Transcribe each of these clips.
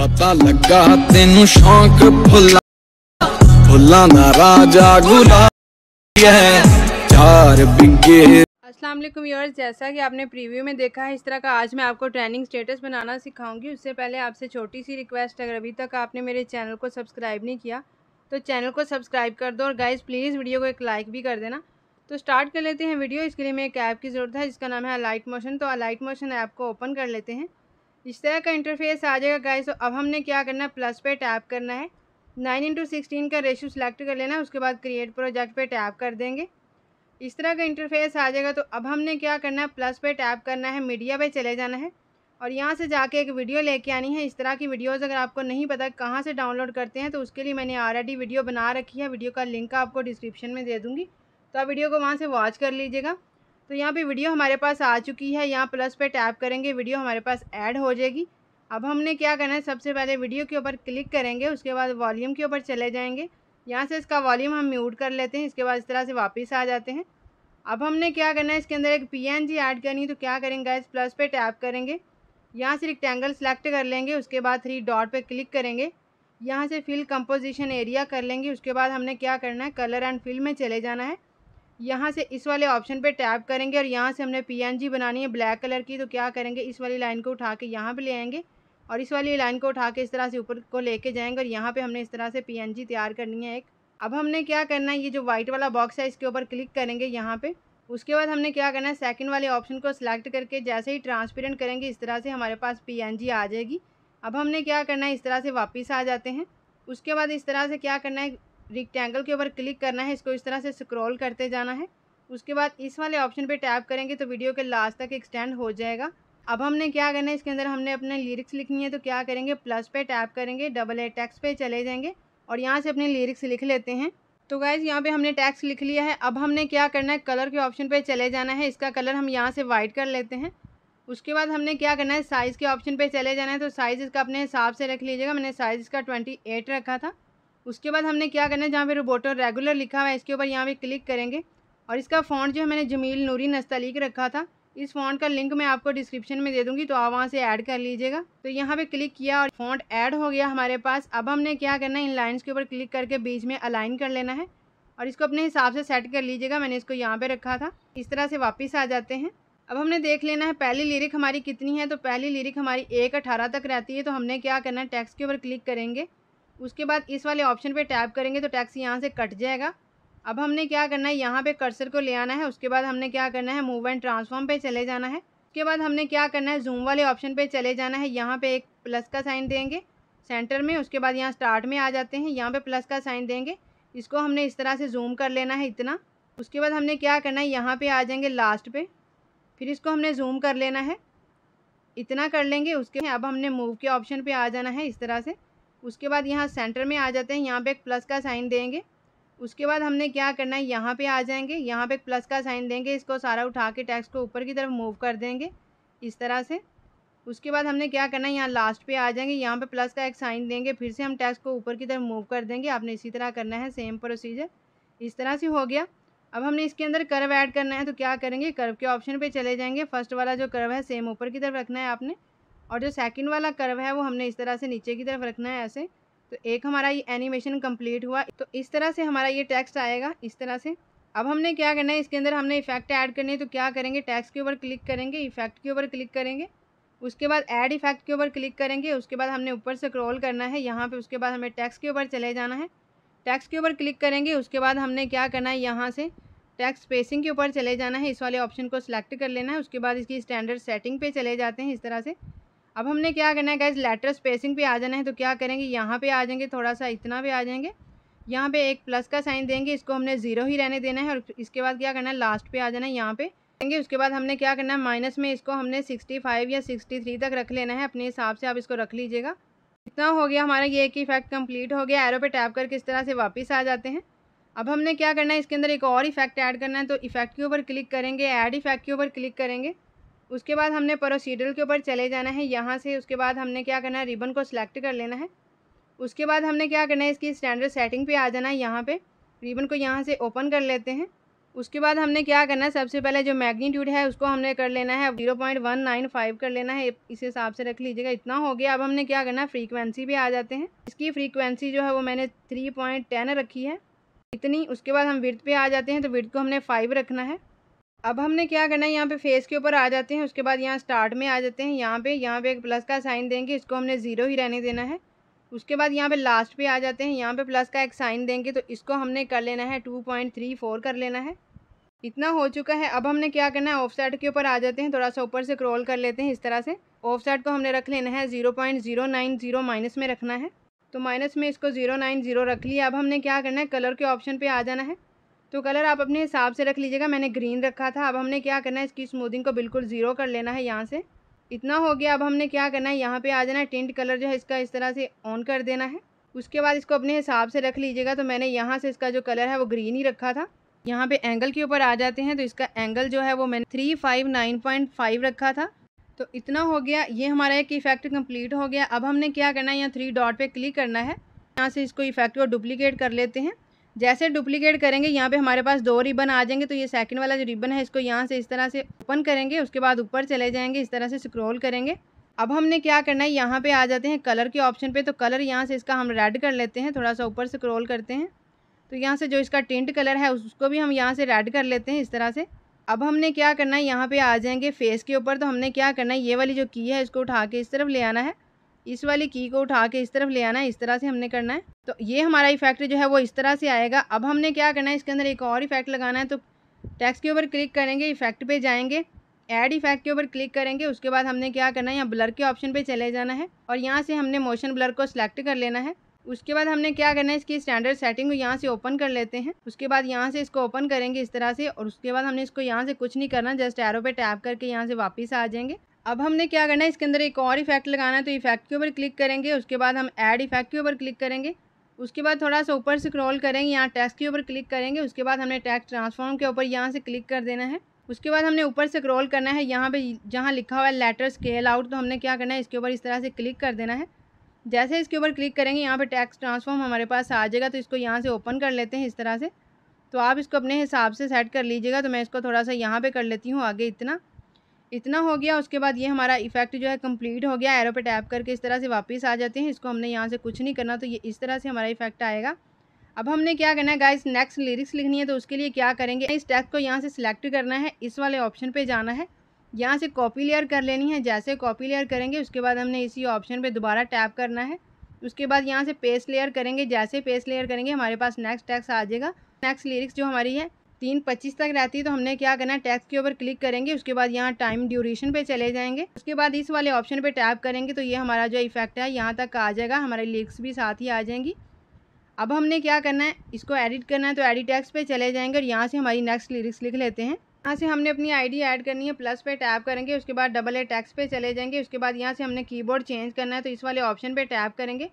पता लगा तेन शौक फुला फुला ना राजा गुला चार बिगे असलम जैसा कि आपने प्रीव्यू में देखा है इस तरह का आज मैं आपको ट्रेनिंग स्टेटस बनाना सिखाऊंगी उससे पहले आपसे छोटी सी रिक्वेस्ट अगर अभी तक आपने मेरे चैनल को सब्सक्राइब नहीं किया तो चैनल को सब्सक्राइब कर दो और गाइज प्लीज़ वीडियो को एक लाइक भी कर देना तो स्टार्ट कर लेते हैं वीडियो इसके लिए मैं एक ऐप की ज़रूरत है जिसका नाम है अलाइट मोशन तो अलाइट मोशन ऐप को ओपन कर लेते हैं इस तरह का इंटरफेस आ जाएगा गाइस तो अब हमने क्या करना है प्लस पे टैप करना है नाइन इंटू सिक्सटीन का रेशो सेलेक्ट कर लेना है उसके बाद क्रिएट प्रोजेक्ट पे टैप कर देंगे इस तरह का इंटरफेस आ जाएगा तो अब हमने क्या करना है प्लस पे टैप करना है मीडिया पे चले जाना है और यहाँ से जाके एक वीडियो लेके आनी है इस तरह की वीडियोज अगर आपको नहीं पता कहाँ से डाउनलोड करते हैं तो उसके लिए मैंने ऑलरेडी वीडियो बना रखी है वीडियो का लिंक आपको डिस्क्रिप्शन में दे दूँगी तो आप वीडियो को वहाँ से वॉच कर लीजिएगा तो यहाँ पे वीडियो हमारे पास आ चुकी है यहाँ प्लस पे टैप करेंगे वीडियो हमारे पास ऐड हो जाएगी अब हमने क्या करना है सबसे पहले वीडियो के ऊपर क्लिक करेंगे उसके बाद वॉल्यूम के ऊपर चले जाएंगे यहाँ से इसका वॉल्यूम हम म्यूट कर लेते हैं इसके बाद इस तरह से वापस आ जाते हैं अब हमने क्या करना है इसके अंदर एक पी एन जी ऐड करनी है तो क्या करेंगे इस प्लस पे टैप करेंगे यहाँ से रिक्टेंगल सेलेक्ट कर लेंगे उसके बाद थ्री डॉट पे क्लिक करेंगे यहाँ से फिल कंपोजिशन एरिया कर लेंगे उसके बाद हमने क्या करना है कलर एंड फिल में चले जाना है यहाँ से इस वाले ऑप्शन पे टैप करेंगे और यहाँ से हमने पीएनजी बनानी है ब्लैक कलर की तो क्या करेंगे इस वाली लाइन को उठा के यहाँ पर ले आएंगे और इस वाली लाइन को उठा के इस तरह से ऊपर को लेके जाएंगे और यहाँ पे हमने इस तरह से पीएनजी तैयार करनी है एक अब हमने क्या करना है ये जो वाइट वाला बॉक्स है इसके ऊपर क्लिक करेंगे यहाँ पर उसके बाद हमने क्या करना है सेकेंड वाले ऑप्शन को सिलेक्ट करके जैसे ही ट्रांसपेरेंट करेंगे इस तरह से हमारे पास पी आ जाएगी अब हमने क्या करना है इस तरह से वापस आ जाते हैं उसके बाद इस तरह से क्या करना है रिक्टेंगल के ऊपर क्लिक करना है इसको इस तरह से स्क्रॉल करते जाना है उसके बाद इस वाले ऑप्शन पे टैप करेंगे तो वीडियो के लास्ट तक एक्सटेंड हो जाएगा अब हमने क्या करना है इसके अंदर हमने अपने लिरिक्स लिखनी है तो क्या करेंगे प्लस पे टैप करेंगे डबल ए टैक्स पे चले जाएंगे और यहाँ से अपने लिरिक्स लिख लेते हैं तो गाइज़ यहाँ पे हमने टैक्स लिख लिया है अब हमने क्या करना है कलर के ऑप्शन पर चले जाना है इसका कलर हम यहाँ से वाइट कर लेते हैं उसके बाद हमने क्या करना है साइज़ के ऑप्शन पर चले जाना है तो साइज़ इसका अपने हिसाब से रख लीजिएगा मैंने साइज़ इसका ट्वेंटी एट रखा था उसके बाद हमने क्या करना है जहाँ पे रोबोटो रेगुलर लिखा हुआ है इसके ऊपर यहाँ पे क्लिक करेंगे और इसका फ़ॉन्ट जो है मैंने जमील नूरी नस्तलीक रखा था इस फ़ॉन्ट का लिंक मैं आपको डिस्क्रिप्शन में दे दूंगी तो आप वहाँ से ऐड कर लीजिएगा तो यहाँ पे क्लिक किया और फ़ॉन्ट ऐड हो गया हमारे पास अब हमने क्या करना है इन लाइन्स के ऊपर क्लिक करके बीच में अलाइन कर लेना है और इसको अपने हिसाब से सेट कर लीजिएगा मैंने इसको यहाँ पर रखा था इस तरह से वापस आ जाते हैं अब हमने देख लेना है पहली लिरिक हमारी कितनी है तो पहली लिरिक हमारी एक अठारह तक रहती है तो हमने क्या करना है टैक्स के ऊपर क्लिक करेंगे उसके बाद इस वाले ऑप्शन पे टैप करेंगे तो टैक्स यहाँ से कट जाएगा अब हमने क्या करना है यहाँ पे कर्सर को ले आना है उसके बाद हमने क्या करना है मूव एंड ट्रांसफॉर्म पे चले जाना है उसके बाद हमने क्या करना है जूम वाले ऑप्शन पे चले जाना है यहाँ पे एक प्लस का साइन देंगे सेंटर में उसके बाद यहाँ स्टार्ट में आ जाते हैं यहाँ पर प्लस का साइन देंगे इसको हमने इस तरह से जूम कर लेना है इतना उसके बाद हमने क्या करना है यहाँ पर आ जाएंगे लास्ट पर फिर इसको हमने जूम कर लेना है इतना कर लेंगे उसके अब हमने मूव के ऑप्शन पर आ जाना है इस तरह से उसके बाद यहाँ सेंटर में आ जाते हैं यहाँ पे एक प्लस का साइन देंगे उसके बाद हमने क्या करना है यहाँ पे आ जाएंगे यहाँ पे एक प्लस का साइन देंगे इसको सारा उठा के टैक्स को ऊपर की तरफ मूव कर देंगे इस तरह से उसके बाद हमने क्या करना है यहाँ लास्ट पे आ जाएंगे यहाँ पे प्लस का एक साइन देंगे फिर से हम टैक्स को ऊपर की तरफ मूव कर देंगे आपने इसी तरह करना है सेम प्रोसीजर इस तरह से हो गया अब हमने इसके अंदर कर्व ऐड करना है तो क्या करेंगे कर्व के ऑप्शन पे चले जाएंगे फर्स्ट वाला जो कर्व है सेम ऊपर की तरफ रखना है आपने और जो सेकंड वाला कर्व है वो हमने इस तरह से नीचे की तरफ रखना है ऐसे तो एक हमारा ये एनिमेशन कंप्लीट हुआ तो इस तरह से हमारा ये टेक्स्ट आएगा इस तरह से अब हमने क्या करना है इसके अंदर हमने इफेक्ट ऐड करने है तो क्या करेंगे टैक्स के ऊपर क्लिक करेंगे इफेक्ट के ऊपर क्लिक करेंगे उसके बाद ऐड इफेक्ट के ऊपर क्लिक करेंगे उसके बाद हमने ऊपर से क्रॉल करना है यहाँ पे उसके बाद हमें टैक्स के ऊपर चले जाना है टैक्स के ऊपर क्लिक करेंगे उसके बाद हमने क्या करना है यहाँ से टैक्स स्पेसिंग के ऊपर चले जाना है इस वाले ऑप्शन को सिलेक्ट कर लेना है उसके बाद इसकी स्टैंडर्ड सेटिंग पे चले जाते हैं इस तरह से अब हमने क्या करना है गैस लेटर स्पेसिंग पे आ जाना है तो क्या करेंगे यहाँ पे आ जाएंगे थोड़ा सा इतना पे आ जाएंगे यहाँ पे एक प्लस का साइन देंगे इसको हमने ज़ीरो ही रहने देना है और इसके बाद क्या करना है लास्ट पे आ जाना है यहाँ पे देंगे उसके बाद हमने क्या करना है माइनस में इसको हमने सिक्सटी फाइव या सिक्सटी थ्री तक रख लेना है अपने हिसाब से आप इसको रख लीजिएगा इतना हो गया हमारा ये एक इफेक्ट कम्प्लीट हो गया एरो पे टैप करके इस तरह से वापस आ जाते हैं अब हमने क्या करना है इसके अंदर एक और इफेक्ट ऐड करना है तो इफेक्ट के ऊपर क्लिक करेंगे ऐड इफेक्ट के ऊपर क्लिक करेंगे उसके बाद हमने प्रोसीडर के ऊपर चले जाना है यहाँ से उसके बाद हमने क्या करना है रिबन को सिलेक्ट कर लेना है उसके बाद हमने क्या करना है इसकी स्टैंडर्ड सेटिंग पे आ जाना है यहाँ पे रिबन को यहाँ से ओपन कर लेते हैं उसके बाद हमने क्या करना है सबसे पहले जो मैग्नीट्यूड है उसको हमने कर लेना है zero point one nine five कर लेना है इस हिसाब से रख लीजिएगा इतना हो गया अब हमने क्या करना है फ्रीकवेंसी भी आ जाते हैं इसकी फ्रीकवेंसी जो है वो मैंने थ्री पॉइंट टेन रखी है इतनी उसके बाद हम विर्थ पे आ जाते हैं तो विर्थ को हमने फाइव रखना है अब हमने क्या करना है यहाँ पे फेस के ऊपर आ जाते हैं उसके बाद यहाँ स्टार्ट में आ जाते हैं यहाँ पे यहाँ पे एक प्लस का साइन देंगे इसको हमने ज़ीरो ही रहने देना है उसके बाद यहाँ पे लास्ट पे आ जाते हैं यहाँ पे प्लस का एक साइन देंगे तो इसको हमने कर लेना है टू पॉइंट थ्री फोर कर लेना है इतना हो चुका है अब हमने क्या करना है ऑफ साइड के ऊपर आ जाते हैं थोड़ा सा ऊपर से क्रॉल कर लेते हैं इस तरह से ऑफ साइड को हमने रख लेना है zero point zero nine zero minus में रखना है तो माइनस में इसको ज़ीरो नाइन ज़ीरो रख लिया अब हमने क्या करना है कलर के ऑप्शन पर आ जाना है तो कलर आप अपने हिसाब से रख लीजिएगा मैंने ग्रीन रखा था अब हमने क्या करना है इसकी स्मूदिंग को बिल्कुल ज़ीरो कर लेना है यहाँ से इतना हो गया अब हमने क्या करना है यहाँ पे आ जाना है टेंट कलर जो है इसका इस तरह से ऑन कर देना है उसके बाद इसको अपने हिसाब से रख लीजिएगा तो मैंने यहाँ से इसका जो कलर है वो ग्रीन ही रखा था यहाँ पे एंगल के ऊपर आ जाते हैं तो इसका एंगल जो है वो मैंने three five nine point five रखा था तो इतना हो गया ये हमारा एक इफेक्ट कम्प्लीट हो गया अब हमने क्या करना है यहाँ थ्री डॉट पर क्लिक करना है यहाँ से इसको इफेक्ट को डुप्लीकेट कर लेते हैं जैसे डुप्लीकेट करेंगे यहाँ पे हमारे पास दो रिबन आ जाएंगे तो ये सेकंड वाला जो रिबन है इसको यहाँ से इस तरह से ओपन करेंगे उसके बाद ऊपर चले जाएंगे इस तरह से स्क्रॉल करेंगे अब हमने क्या करना है यहाँ पे आ जाते हैं कलर के ऑप्शन पे तो कलर यहाँ से इसका हम रेड कर लेते हैं थोड़ा सा ऊपर स्क्रोल करते हैं तो यहाँ से जो इसका टेंट कलर है उसको भी हम यहाँ से रेड कर लेते हैं इस तरह से अब हमने क्या करना है यहाँ पर आ जाएंगे फेस के ऊपर तो हमने क्या करना है ये वाली जो की है इसको उठा के इस तरफ ले आना है इस वाली की को उठा के इस तरफ ले आना है इस तरह से हमने करना है तो ये हमारा इफेक्ट जो है वो इस तरह से आएगा अब हमने क्या करना है इसके अंदर एक और इफेक्ट लगाना है तो टैक्स के ऊपर क्लिक करेंगे इफेक्ट पे जाएंगे ऐड इफेक्ट के ऊपर क्लिक करेंगे उसके बाद हमने क्या करना है यहाँ ब्लर के ऑप्शन पर चले जाना है और यहाँ से हमने मोशन ब्लर को सिलेक्ट कर लेना है उसके बाद हमने क्या करना है इसकी स्टैंडर्ड सेटिंग को यहाँ से ओपन कर लेते हैं उसके बाद यहाँ से इसको ओपन करेंगे इस तरह से और उसके बाद हमने इसको यहाँ से कुछ नहीं करना जस्ट एरो पे टैप करके यहाँ से वापस आ जाएंगे अब हमने क्या करना है इसके अंदर एक और इफेक्ट लगाना है तो इफेक्ट के ऊपर क्लिक करेंगे उसके बाद हम ऐड इफेक्ट के ऊपर क्लिक करेंगे उसके बाद थोड़ा सा ऊपर स्क्रॉल करेंगे यहाँ टैक्स के ऊपर क्लिक करेंगे उसके बाद हमने टैक्स ट्रांसफॉर्म के ऊपर यहाँ से क्लिक कर देना है उसके बाद हमने ऊपर स्क्रॉल करना है यहाँ पर जहाँ लिखा हुआ है लेटर स्केल आउट तो हमने क्या करना है इसके ऊपर इस तरह से क्लिक कर देना है जैसे इसके ऊपर क्लिक करेंगे यहाँ पर टैक्स ट्रांसफॉर्म हमारे पास आ जाएगा तो इसको यहाँ से ओपन कर लेते हैं इस तरह से तो आप इसको अपने हिसाब से सेट कर लीजिएगा तो मैं इसको थोड़ा सा यहाँ पर कर लेती हूँ आगे इतना इतना हो गया उसके बाद ये हमारा इफेक्ट जो है कंप्लीट हो गया एरो पे टैप करके इस तरह से वापस आ जाते हैं इसको हमने यहाँ से कुछ नहीं करना तो ये इस तरह से हमारा इफेक्ट आएगा अब हमने क्या करना है गाइस नेक्स्ट लिरिक्स लिखनी है तो उसके लिए क्या करेंगे इस टेक्स्ट को यहाँ से सिलेक्ट करना है इस वाले ऑप्शन पर जाना है यहाँ से कॉपी लेयर कर लेनी है जैसे कॉपी लेयर करेंगे उसके बाद हमने इसी ऑप्शन पर दोबारा टैप करना है उसके बाद यहाँ से पेस्ट लेयर करेंगे जैसे पेस्ट लेयर करेंगे हमारे पास नेक्स्ट टैक्स आ जाएगा नेक्स्ट लिरिक्स जो हमारी है तीन पच्चीस तक रहती है तो हमने क्या करना है टैक्स के ऊपर क्लिक करेंगे उसके बाद यहाँ टाइम ड्यूरेशन पे चले जाएंगे उसके बाद इस वाले ऑप्शन पे टैप करेंगे तो ये हमारा जो इफेक्ट है यहाँ तक आ जाएगा हमारे लिरिक्स भी साथ ही आ जाएंगी अब हमने क्या करना है इसको एडिट करना है तो एडिट टैक्स पे चले जाएंगे और यहाँ से हमारी नेक्स्ट लिरिक्स लिख लेते हैं यहाँ से हमने अपनी आईडी ऐड करनी है प्लस पे टैप करेंगे उसके बाद डबल ए टैक्स पे चले जाएंगे उसके बाद यहाँ से हमने कीबोर्ड चेंज करना है तो इस वाले ऑप्शन पे टैप करेंगे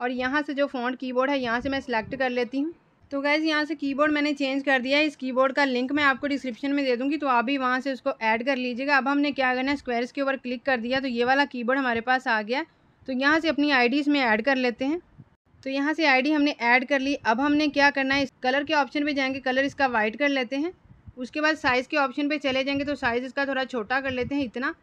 और यहाँ से जो फ़ॉन्ट कीबोर्ड है यहाँ से मैं सिलेक्ट कर लेती हूँ तो गैस यहाँ से कीबोर्ड मैंने चेंज कर दिया है इस कीबोर्ड का लिंक मैं आपको डिस्क्रिप्शन में दे दूँगी तो आप भी वहाँ से उसको ऐड कर लीजिएगा अब हमने क्या करना है स्क्वायर्स के ऊपर क्लिक कर दिया तो ये वाला कीबोर्ड हमारे पास आ गया तो यहाँ से अपनी आई इसमें ऐड कर लेते हैं तो यहाँ से आईडी हमने ऐड कर ली अब हमने क्या करना है इस कलर के ऑप्शन पे जाएंगे कलर इसका वाइट कर लेते हैं उसके बाद साइज़ के ऑप्शन पे चले जाएंगे तो साइज़ इसका थोड़ा छोटा कर लेते हैं इतना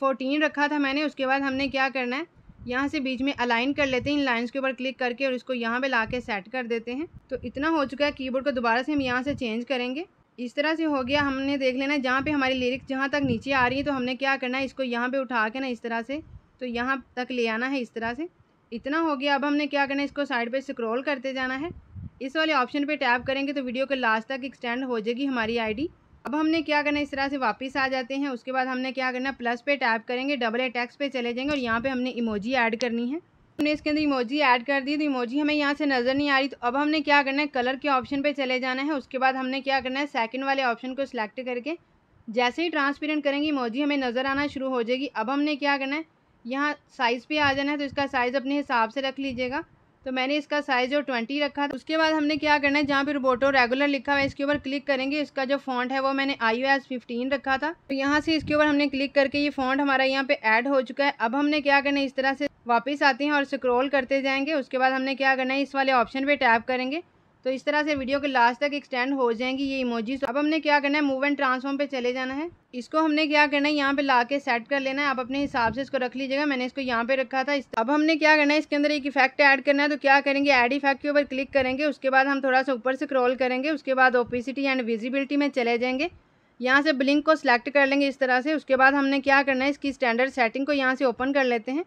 फोर्टीन रखा था मैंने उसके बाद हमने क्या करना है यहाँ से बीच में अलाइन कर लेते हैं इन लाइंस के ऊपर क्लिक करके और इसको यहाँ पे ला के सेट कर देते हैं तो इतना हो चुका है कीबोर्ड को दोबारा से हम यहाँ से चेंज करेंगे इस तरह से हो गया हमने देख लेना जहाँ पर हमारी लिरिक्स जहाँ तक नीचे आ रही है तो हमने क्या करना है इसको यहाँ पर उठा के ना इस तरह से तो यहाँ तक ले आना है इस तरह से इतना हो गया अब हमने क्या करना है इसको साइड पे स्क्रॉल करते जाना है इस वाले ऑप्शन पे टैप करेंगे तो वीडियो के लास्ट तक एक्सटेंड हो जाएगी हमारी आईडी अब हमने क्या करना है इस तरह से वापस आ जाते हैं उसके बाद हमने क्या करना प्लस पे टैप करेंगे डबल ए टैक्स पे चले जाएंगे और यहाँ पे हमने इमोजी ऐड करनी है हमने इसके अंदर इमोजी ऐड कर दी तो इमोजी हमें यहाँ से नज़र नहीं आ रही तो अब हमने क्या करना है कलर के ऑप्शन पर चले जाना है उसके बाद हमने क्या करना है सेकेंड वाले ऑप्शन को सिलेक्ट करके जैसे ही ट्रांसपेरेंट करेंगे इमोजी हमें नज़र आना शुरू हो जाएगी अब हमने क्या करना है यहाँ साइज़ पर आ जाना है तो इसका साइज़ अपने हिसाब से रख लीजिएगा तो मैंने इसका साइज़ जो ट्वेंटी रखा था उसके बाद हमने क्या करना है जहाँ पे रोबोटो रेगुलर लिखा हुआ है इसके ऊपर क्लिक करेंगे इसका जो फॉन्ट है वो मैंने आई एस फिफ्टीन रखा था तो यहाँ से इसके ऊपर हमने क्लिक करके ये फॉन्ट हमारा यहाँ पे ऐड हो चुका है अब हमने क्या करना है इस तरह से वापस आते हैं और स्क्रोल करते जाएंगे उसके बाद हमने क्या करना है इस वाले ऑप्शन पर टैप करेंगे तो इस तरह से वीडियो के लास्ट तक एक्सटेंड हो जाएंगी ये इमोजी अब हमने क्या करना है मूव एंड ट्रांसफॉर्म पे चले जाना है इसको हमने क्या करना है यहाँ पे ला के सेट कर लेना है आप अपने हिसाब से इसको रख लीजिएगा मैंने इसको यहाँ पे रखा था अब हमने क्या करना है इसके अंदर एक इफेक्ट ऐड करना है तो क्या करेंगे एड इफेक्ट के ऊपर क्लिक करेंगे उसके बाद हम थोड़ा सा ऊपर से क्रॉल करेंगे उसके बाद ओपिसिटी एंड विजिबिलिटी में चले जाएंगे यहाँ से ब्लिंक को सिलेक्ट कर लेंगे इस तरह से उसके बाद हमने क्या करना है इसकी स्टैंडर्ड सेटिंग को यहाँ से ओपन कर लेते हैं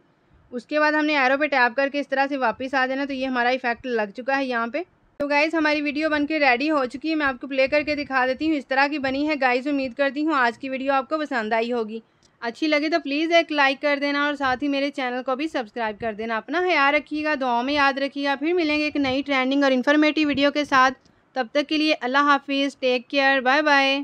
उसके बाद हमने एरो पे टैप करके इस तरह से वापस आ जाना तो ये हमारा इफेक्ट लग चुका है यहाँ पे तो गाइज़ हमारी वीडियो बनके रेडी हो चुकी है मैं आपको प्ले करके दिखा देती हूँ इस तरह की बनी है गाइज़ उम्मीद करती हूँ आज की वीडियो आपको पसंद आई होगी अच्छी लगे तो प्लीज़ एक लाइक कर देना और साथ ही मेरे चैनल को भी सब्सक्राइब कर देना अपना ख्याल रखिएगा दुआओं में याद रखिएगा फिर मिलेंगे एक नई ट्रेंडिंग और इन्फॉर्मेटिव वीडियो के साथ तब तक के लिए अल्लाह हाफिज़ टेक केयर बाय बाय